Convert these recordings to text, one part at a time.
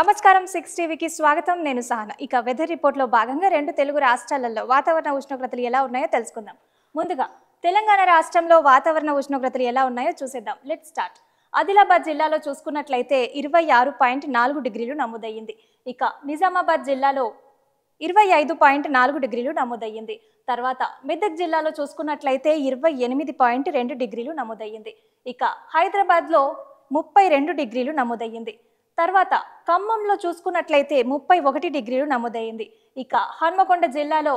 నమస్కారం సిక్స్ టీవీకి స్వాగతం నేను సహన ఇక వెదర్ రిపోర్ట్లో భాగంగా రెండు తెలుగు రాష్ట్రాలలో వాతావరణ ఉష్ణోగ్రతలు ఎలా ఉన్నాయో తెలుసుకుందాం ముందుగా తెలంగాణ రాష్ట్రంలో వాతావరణ ఉష్ణోగ్రతలు ఎలా ఉన్నాయో చూసేద్దాం లెట్ స్టార్ట్ ఆదిలాబాద్ జిల్లాలో చూసుకున్నట్లయితే ఇరవై ఆరు పాయింట్ నాలుగు డిగ్రీలు నమోదయ్యింది ఇక నిజామాబాద్ జిల్లాలో ఇరవై ఐదు పాయింట్ నాలుగు డిగ్రీలు నమోదయ్యింది తర్వాత మెదక్ జిల్లాలో చూసుకున్నట్లయితే ఇరవై ఎనిమిది పాయింట్ రెండు డిగ్రీలు నమోదయ్యింది ఇక హైదరాబాద్లో ముప్పై రెండు డిగ్రీలు నమోదయ్యింది తర్వాత ఖమ్మంలో చూసుకున్నట్లయితే ముప్పై ఒకటి డిగ్రీలు నమోదయ్యింది ఇక హన్మకొండ జిల్లాలో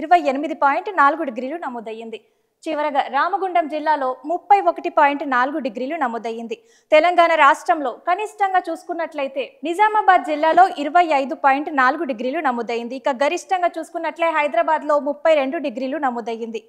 ఇరవై ఎనిమిది పాయింట్ నాలుగు డిగ్రీలు నమోదయ్యింది చివరగా రామగుండం జిల్లాలో ముప్పై ఒకటి పాయింట్ నాలుగు డిగ్రీలు నమోదయ్యింది తెలంగాణ రాష్ట్రంలో కనిష్టంగా చూసుకున్నట్లయితే నిజామాబాద్ జిల్లాలో ఇరవై ఐదు పాయింట్ నాలుగు డిగ్రీలు నమోదయ్యింది ఇక గరిష్టంగా చూసుకున్నట్లే హైదరాబాద్లో ముప్పై రెండు డిగ్రీలు నమోదయ్యింది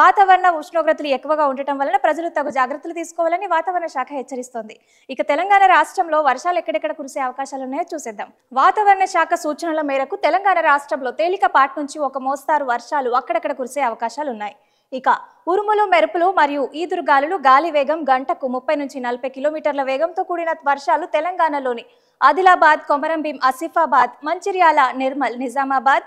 వాతావరణ ఉష్ణోగ్రతలు ఎక్కువగా ఉండటం వలన ప్రజలు తగు జాగ్రత్తలు తీసుకోవాలని వాతావరణ శాఖ హెచ్చరిస్తోంది ఇక తెలంగాణ రాష్ట్రంలో వర్షాలు ఎక్కడెక్కడ కురిసే అవకాశాలు ఉన్నాయో చూసేద్దాం వాతావరణ శాఖ సూచనల మేరకు తెలంగాణ రాష్ట్రంలో తేలికపాటి నుంచి ఒక మోస్తారు వర్షాలు అక్కడక్కడ కురిసే అవకాశాలు ఉన్నాయి ఇక ఉరుములు మెరుపులు మరియు గాలులు గాలి వేగం గంటకు ముప్పై నుంచి నలభై కిలోమీటర్ల వేగంతో కూడిన వర్షాలు తెలంగాణలోని ఆదిలాబాద్ కొమరంభీం ఆసిఫాబాద్ మంచిర్యాల నిర్మల్ నిజామాబాద్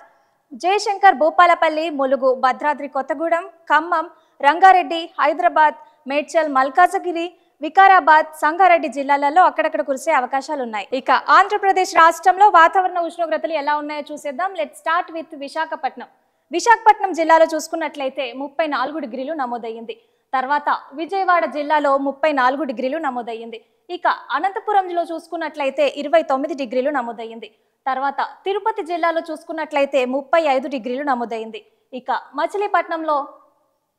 జయశంకర్ భూపాలపల్లి ములుగు భద్రాద్రి కొత్తగూడెం ఖమ్మం రంగారెడ్డి హైదరాబాద్ మేడ్చల్ మల్కాజగిరి వికారాబాద్ సంగారెడ్డి జిల్లాలలో అక్కడక్కడ కురిసే అవకాశాలు ఉన్నాయి ఇక ఆంధ్రప్రదేశ్ రాష్ట్రంలో వాతావరణ ఉష్ణోగ్రతలు ఎలా ఉన్నాయో చూసేద్దాం let start with Visakhapatnam Visakhapatnam జిల్లాలో చూసుకున్నట్లయితే ముప్పై నాలుగు డిగ్రీలు నమోదయ్యింది తర్వాత విజయవాడ జిల్లాలో ముప్పై నాలుగు డిగ్రీలు నమోదయ్యింది ఇక అనంతపురంలో చూసుకున్నట్లయితే ఇరవై తొమ్మిది డిగ్రీలు నమోదయ్యింది తర్వాత తిరుపతి జిల్లాలో చూసుకున్నట్లయితే ముప్పై ఐదు డిగ్రీలు నమోదైంది ఇక మచిలీపట్నంలో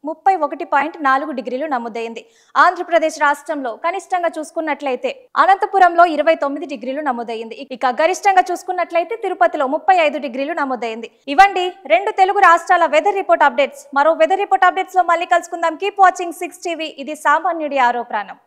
ముప్పై ఒకటి పాయింట్ నాలుగు డిగ్రీలు నమోదైంది ఆంధ్రప్రదేశ్ రాష్ట్రంలో కనిష్టంగా చూసుకున్నట్లయితే అనంతపురంలో ఇరవై తొమ్మిది డిగ్రీలు నమోదైంది ఇక గరిష్టంగా చూసుకున్నట్లయితే తిరుపతిలో ముప్పై ఐదు డిగ్రీలు నమోదైంది ఇవ్వండి రెండు తెలుగు రాష్ట్రాల వెదర్ రిపోర్ట్ అప్డేట్స్ మరో వెదర్ రిపోర్ట్ అప్డేట్స్ లో మళ్ళీ కలుసుకుందాం కీప్ వాచింగ్ సిక్స్ టీవీ ఇది సామాన్యుడి ఆరో ప్రాణం